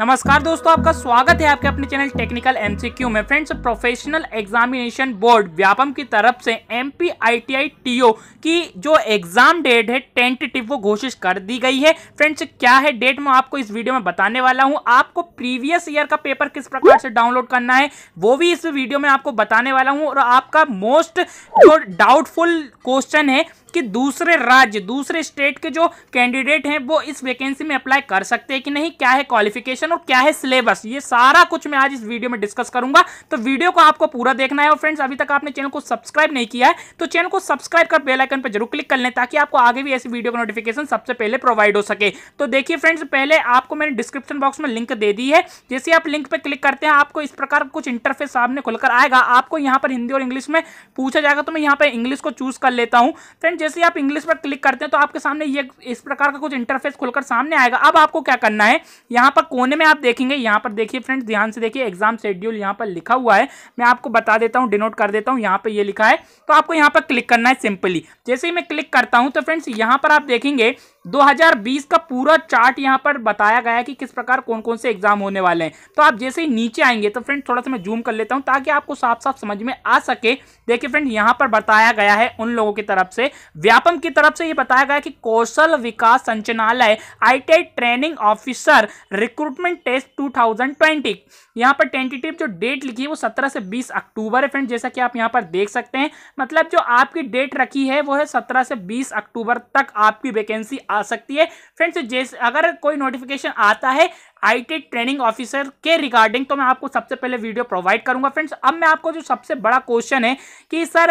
नमस्कार दोस्तों आपका स्वागत है आपके अपने चैनल टेक्निकल एमसीक्यू में friends professional examination board Vyapam की तरफ से M P I T I T O की जो एग्जाम डेट है टेंटेटिव वो घोषित कर दी गई है फ्रेंड्स क्या है डेट मैं आपको इस वीडियो में बताने वाला हूं आपको प्रीवियस ईयर का पेपर किस प्रकार से डाउनलोड करना है वो भी इस वीडियो में आपको बताने वाला हूँ और आपका मोस्ट जो डाउटफुल क्वेश्चन है कि दूसरे राज्य दूसरे स्टेट के जो कैंडिडेट हैं वो इस वैकेंसी में अप्लाई कर सकते हैं कि नहीं क्या है क्वालिफिकेशन और क्या है सिलेबस ये सारा कुछ मैं आज इस वीडियो में डिस्कस करूंगा तो वीडियो को आपको पूरा देखना है और फ्रेंड्स अभी तक आपने चैनल को सब्सक्राइब नहीं किया है तो चैनल को सब्सक्राइब कर बेलाइकन पर जरूर क्लिक कर लें ताकि आपको आगे भी ऐसी वीडियो का नोटिफिकेशन सबसे पहले प्रोवाइड हो सके तो देखिए फ्रेंड्स पहले आपको मैंने डिस्क्रिप्शन बॉक्स में लिंक दे दी है जैसे आप लिंक पर क्लिक करते हैं आपको इस प्रकार कुछ इंटरफेस सामने खुलकर आएगा आपको यहाँ पर हिंदी और इंग्लिश में पूछा जाएगा तो मैं यहाँ पर इंग्लिश को चूज कर लेता हूँ फ्रेंड जैसे आप इंग्लिश पर क्लिक करते हैं तो आपके सामने ये इस प्रकार का कुछ इंटरफेस खुलकर सामने आएगा अब आपको क्या करना है यहाँ पर कोने में आप देखेंगे यहाँ पर देखिए फ्रेंड्स ध्यान से देखिए एग्जाम शेड्यूल यहाँ पर लिखा हुआ है मैं आपको बता देता हूँ डिनोट कर देता हूँ यहाँ पर ये लिखा है तो आपको यहाँ पर क्लिक करना है सिंपली जैसे ही मैं क्लिक करता हूँ तो फ्रेंड्स यहाँ पर आप देखेंगे 2020 का पूरा चार्ट यहां पर बताया गया है कि किस प्रकार कौन कौन से एग्जाम होने वाले हैं तो आप जैसे ही नीचे आएंगे तो फ्रेंड थोड़ा सा मैं जूम कर लेता हूं ताकि आपको साफ साफ समझ में आ सके देखिए फ्रेंड यहां पर बताया गया है उन लोगों की तरफ से व्यापम की तरफ से ये बताया गया कि कौशल विकास संचालनालय ITI training officer recruitment test 2020 यहाँ पर टेंटेटिव जो डेट लिखी है वो 17 से 20 अक्टूबर है फ्रेंड जैसा कि आप यहाँ पर देख सकते हैं मतलब जो आपकी डेट रखी है वो है सत्रह से बीस अक्टूबर तक आपकी वैकेंसी आ सकती है फ्रेंड्स जैसे अगर कोई नोटिफिकेशन आता है आईटी ट्रेनिंग ऑफिसर के रिगार्डिंग तो मैं आपको सबसे पहले वीडियो प्रोवाइड करूंगा फ्रेंड्स अब मैं आपको जो सबसे बड़ा क्वेश्चन है कि सर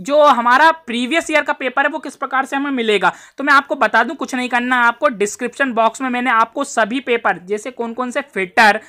जो हमारा प्रीवियस ईयर का पेपर है वो किस प्रकार से हमें मिलेगा तो मैं आपको बता दूं कुछ नहीं करना आपको डिस्क्रिप्शन बॉक्स में मैंने आपको सभी पेपर जैसे कौन कौन से फिटर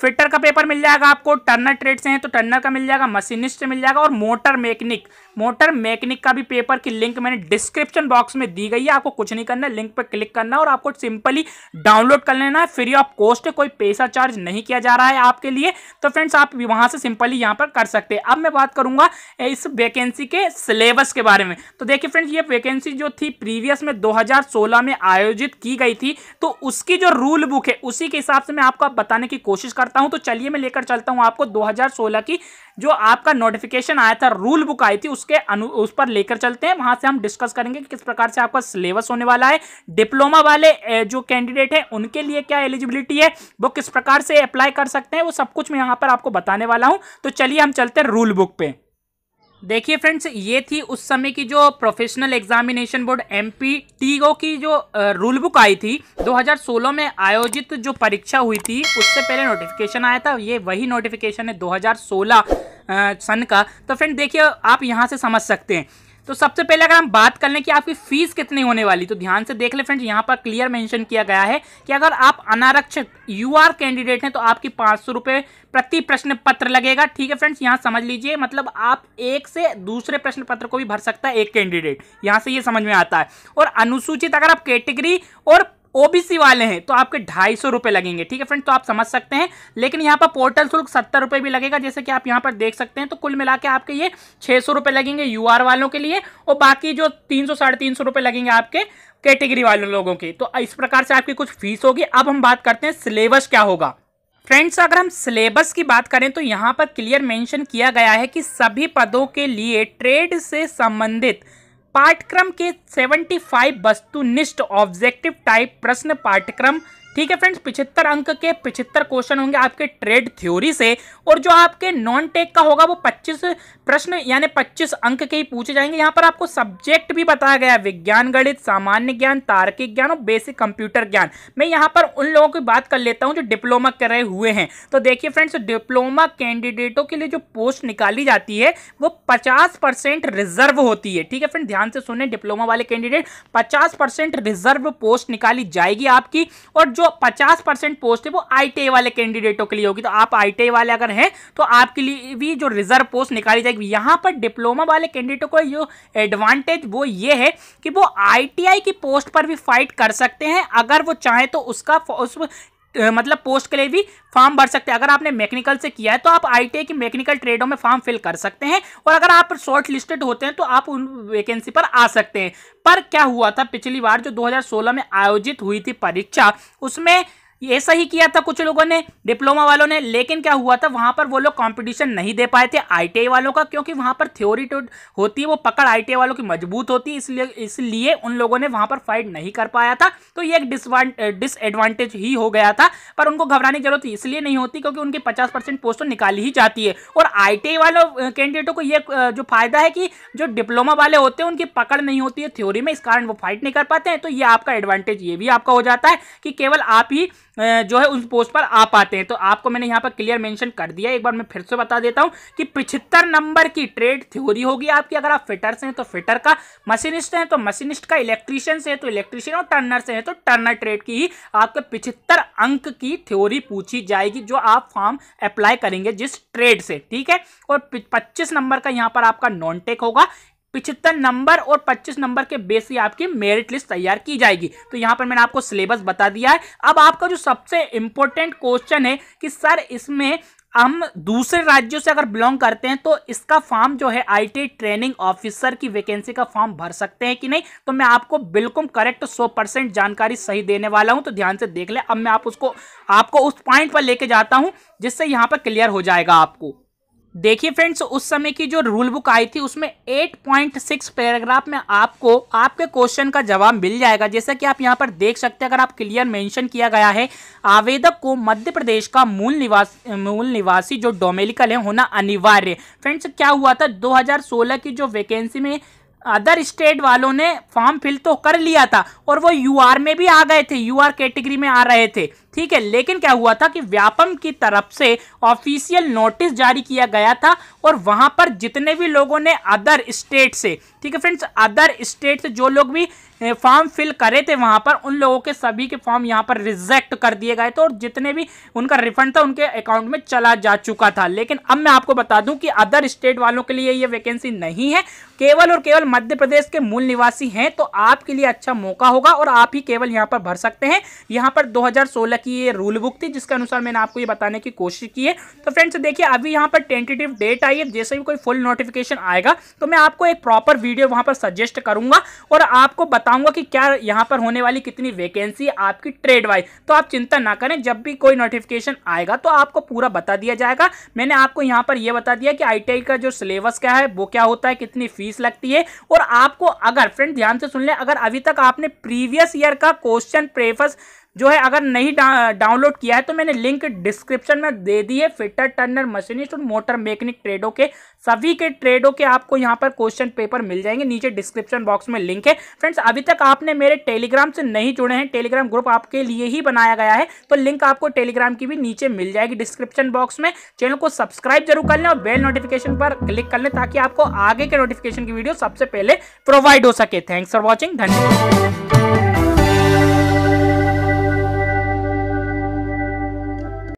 फिटर का पेपर मिल जाएगा आपको टर्नर ट्रेड से हैं तो टर्नर का मिल जाएगा मशीनिस्ट से मिल जाएगा और मोटर मैकेनिक मोटर मैकेनिक का भी पेपर की लिंक मैंने डिस्क्रिप्शन बॉक्स में दी गई है आपको कुछ नहीं करना लिंक पर क्लिक करना और आपको सिंपली डाउनलोड कर लेना है फ्री ऑफ कॉस्ट कोई पैसा चार्ज नहीं किया जा रहा है आपके लिए तो फ्रेंड्स आप वहाँ से सिंपली यहाँ पर कर सकते हैं अब मैं बात करूँगा इस वैकेंसी के सिलेबस के बारे में तो देखिए फ्रेंड्स ये वैकेंसी जो थी प्रीवियस में 2016 में आयोजित की गई थी तो उसकी जो रूल बुक है उसी के हिसाब से मैं आपको बताने की कोशिश करता हूँ तो चलिए मैं लेकर चलता हूँ आपको 2016 की जो आपका नोटिफिकेशन आया था रूल बुक आई थी उसके अनु उस पर लेकर चलते हैं वहां से हम डिस्कस करेंगे कि किस प्रकार से आपका सिलेबस होने वाला है डिप्लोमा वाले जो कैंडिडेट हैं उनके लिए क्या एलिजिबिलिटी है वो किस प्रकार से अप्लाई कर सकते हैं वो सब कुछ मैं यहाँ पर आपको बताने वाला हूँ तो चलिए हम चलते हैं रूल बुक पर देखिए फ्रेंड्स ये थी उस समय की जो प्रोफेशनल एग्जामिनेशन बोर्ड एम की जो रूल बुक आई थी 2016 में आयोजित जो परीक्षा हुई थी उससे पहले नोटिफिकेशन आया था ये वही नोटिफिकेशन है 2016 सन का तो फ्रेंड देखिए आप यहाँ से समझ सकते हैं तो सबसे पहले अगर हम बात कर लें कि आपकी फीस कितनी होने वाली तो ध्यान से देख ले फ्रेंड्स यहाँ पर क्लियर मेंशन किया गया है कि अगर आप अनारक्षित यू आर कैंडिडेट हैं तो आपकी पाँच सौ रुपये प्रति प्रश्न पत्र लगेगा ठीक है फ्रेंड्स यहाँ समझ लीजिए मतलब आप एक से दूसरे प्रश्न पत्र को भी भर सकता है एक कैंडिडेट यहाँ से ये समझ में आता है और अनुसूचित अगर आप कैटेगरी और ओबीसी वाले हैं तो आपके ढाई सौ रुपए लगेंगे ठीक है फ्रेंड तो आप समझ सकते हैं लेकिन यहाँ पर पोर्टल शुल्क सत्तर रुपए भी लगेगा जैसे कि आप यहाँ पर देख सकते हैं तो कुल मिला के आपके ये छह सौ रुपए लगेंगे यू वालों के लिए और बाकी जो तीन सौ साढ़े तीन सौ रुपए लगेंगे आपके कैटेगरी वाले लोगों की तो इस प्रकार से आपकी कुछ फीस होगी अब हम बात करते हैं सिलेबस क्या होगा फ्रेंड्स अगर हम सिलेबस की बात करें तो यहाँ पर क्लियर मेंशन किया गया है कि सभी पदों के लिए ट्रेड से संबंधित पाठ्यक्रम के 75 वस्तुनिष्ठ ऑब्जेक्टिव टाइप प्रश्न पाठ्यक्रम ठीक है फ्रेंड्स पिछहत्तर अंक के पिछहत्तर क्वेश्चन होंगे आपके ट्रेड थ्योरी से और जो आपके नॉन टेक का होगा वो 25 प्रश्न यानी पच्चीस अंक के ही पूछे जाएंगे यहाँ पर आपको सब्जेक्ट भी बताया गया है विज्ञान गणित सामान्य ज्ञान तार्किक ज्ञान और बेसिक कंप्यूटर ज्ञान मैं यहाँ पर उन लोगों की बात कर लेता हूँ जो डिप्लोमा कर रहे हुए हैं तो देखिए फ्रेंड्स डिप्लोमा कैंडिडेटों के लिए जो पोस्ट निकाली जाती है वो पचास रिजर्व होती है ठीक है फ्रेंड ध्यान से सुने डिप्लोमा वाले कैंडिडेट पचास रिजर्व पोस्ट निकाली जाएगी आपकी और जो पचास पोस्ट है वो आई वाले कैंडिडेटों के लिए होगी तो आप आई वाले अगर हैं तो आपके लिए भी जो रिजर्व पोस्ट निकाली जाएगी यहाँ पर डिप्लोमा वाले कैंडिडेटों को जो एडवांटेज वो ये है कि वो आईटीआई की पोस्ट पर भी फाइट कर सकते हैं अगर वो चाहें तो उसका उस मतलब पोस्ट के लिए भी फॉर्म भर सकते हैं अगर आपने मैकेनिकल से किया है तो आप आईटीआई की मैकेनिकल ट्रेडों में फॉर्म फिल कर सकते हैं और अगर आप शॉर्ट लिस्टेड होते हैं तो आप उन वैकेंसी पर आ सकते हैं पर क्या हुआ था पिछली बार जो 2016 में आयोजित हुई थी परीक्षा उसमें ऐसा ही किया था कुछ लोगों ने डिप्लोमा वालों ने लेकिन क्या हुआ था वहाँ पर वो लोग कॉम्पिटिशन नहीं दे पाए थे आई वालों का क्योंकि वहाँ पर थ्योरी तो होती है वो पकड़ आई वालों की मजबूत होती है इसलिए इसलिए उन लोगों ने वहाँ पर फाइट नहीं कर पाया था तो ये एक डिसएडवांटेज ही हो गया था पर उनको घबराने की जरूरत इसलिए नहीं होती क्योंकि उनकी पचास परसेंट पोस्ट तो निकाली ही जाती है और आई वालों कैंडिडेटों को ये जो फायदा है कि जो डिप्लोमा वाले होते हैं उनकी पकड़ नहीं होती है थ्योरी में इस कारण वो फाइट नहीं कर पाते हैं तो ये आपका एडवांटेज ये भी आपका हो जाता है कि केवल आप ही जो है उस पोस्ट पर आ पाते हैं तो आपको मैंने यहाँ पर क्लियर मेंशन कर दिया एक बार मैं फिर से बता देता हूँ कि पिछहत्तर नंबर की ट्रेड थ्योरी होगी आपकी अगर आप फिटर से हैं तो फिटर का मशीनिस्ट हैं तो मशीनिस्ट का इलेक्ट्रीशियन से है तो इलेक्ट्रीशियन और टर्नर से है तो टर्नर ट्रेड की ही आपके पिछहत्तर अंक की थ्योरी पूछी जाएगी जो आप फॉर्म अप्लाई करेंगे जिस ट्रेड से ठीक है और पच्चीस नंबर का यहाँ पर आपका नॉन टेक होगा पिछहत्तर नंबर और 25 नंबर के बेस ही आपकी मेरिट लिस्ट तैयार की जाएगी तो यहाँ पर मैंने आपको सिलेबस बता दिया है अब आपका जो सबसे इंपॉर्टेंट क्वेश्चन है कि सर इसमें हम दूसरे राज्यों से अगर बिलोंग करते हैं तो इसका फॉर्म जो है आईटी ट्रेनिंग ऑफिसर की वैकेंसी का फॉर्म भर सकते हैं कि नहीं तो मैं आपको बिल्कुल करेक्ट 100 परसेंट जानकारी सही देने वाला हूं तो ध्यान से देख ले अब मैं आप उसको आपको उस पॉइंट पर लेके जाता हूं जिससे यहां पर क्लियर हो जाएगा आपको देखिए फ्रेंड्स उस समय की जो रूल बुक आई थी उसमें 8.6 पैराग्राफ में आपको आपके क्वेश्चन का जवाब मिल जाएगा जैसा कि आप यहां पर देख सकते हैं अगर आप क्लियर मेंशन किया गया है आवेदक को मध्य प्रदेश का मूल निवास मूल निवासी जो डोमेलिकल है होना अनिवार्य फ्रेंड्स क्या हुआ था 2016 की जो वैकेंसी में अदर स्टेट वालों ने फॉर्म फिल तो कर लिया था और वो यूआर में भी आ गए थे यूआर कैटेगरी में आ रहे थे ठीक है लेकिन क्या हुआ था कि व्यापम की तरफ से ऑफिशियल नोटिस जारी किया गया था और वहां पर जितने भी लोगों ने अदर स्टेट से ठीक है फ्रेंड्स अदर स्टेट से जो लोग भी फॉर्म फिल करे थे वहां पर उन लोगों के सभी के फॉर्म यहां पर रिजेक्ट कर दिए गए थे और जितने भी उनका रिफंड था उनके अकाउंट में चला जा चुका था लेकिन अब मैं आपको बता दूं कि अदर स्टेट वालों के लिए ये वैकेंसी नहीं है केवल और केवल मध्य प्रदेश के मूल निवासी हैं तो आपके लिए अच्छा मौका होगा और आप ही केवल यहाँ पर भर सकते हैं यहाँ पर दो हालांकि ये रूल बुक थी जिसके अनुसार मैंने आपको ये बताने की कोशिश की है तो फ्रेंड्स देखिए अभी यहाँ पर टेंटेटिव डेट आई है जैसे भी कोई फुल नोटिफिकेशन आएगा तो मैं आपको एक प्रॉपर वीडियो वहाँ पर सजेस्ट करूँगा और आपको बताऊँगा कि क्या यहाँ पर होने वाली कितनी वैकेंसी आपकी ट्रेड वाइज तो आप चिंता ना करें जब भी कोई नोटिफिकेशन आएगा तो आपको पूरा बता दिया जाएगा मैंने आपको यहाँ पर यह बता दिया कि आई का जो सिलेबस क्या है वो क्या होता है कितनी फीस लगती है और आपको अगर फ्रेंड ध्यान से सुन लें अगर अभी तक आपने प्रीवियस ईयर का क्वेश्चन प्रेफर्स जो है अगर नहीं डाउनलोड किया है तो मैंने लिंक डिस्क्रिप्शन में दे दी है फिटर टर्नर मशीनिस्ट और मोटर मैकेनिक ट्रेडों के सभी के ट्रेडों के आपको यहाँ पर क्वेश्चन पेपर मिल जाएंगे नीचे डिस्क्रिप्शन बॉक्स में लिंक है फ्रेंड्स अभी तक आपने मेरे टेलीग्राम से नहीं जुड़े हैं टेलीग्राम ग्रुप आपके लिए ही बनाया गया है तो लिंक आपको टेलीग्राम की भी नीचे मिल जाएगी डिस्क्रिप्शन बॉक्स में चैनल को सब्सक्राइब जरूर कर लें और बेल नोटिफिकेशन पर क्लिक कर लें ताकि आपको आगे के नोटिफिकेशन की वीडियो सबसे पहले प्रोवाइड हो सके थैंक्स फॉर वॉचिंग धन्यवाद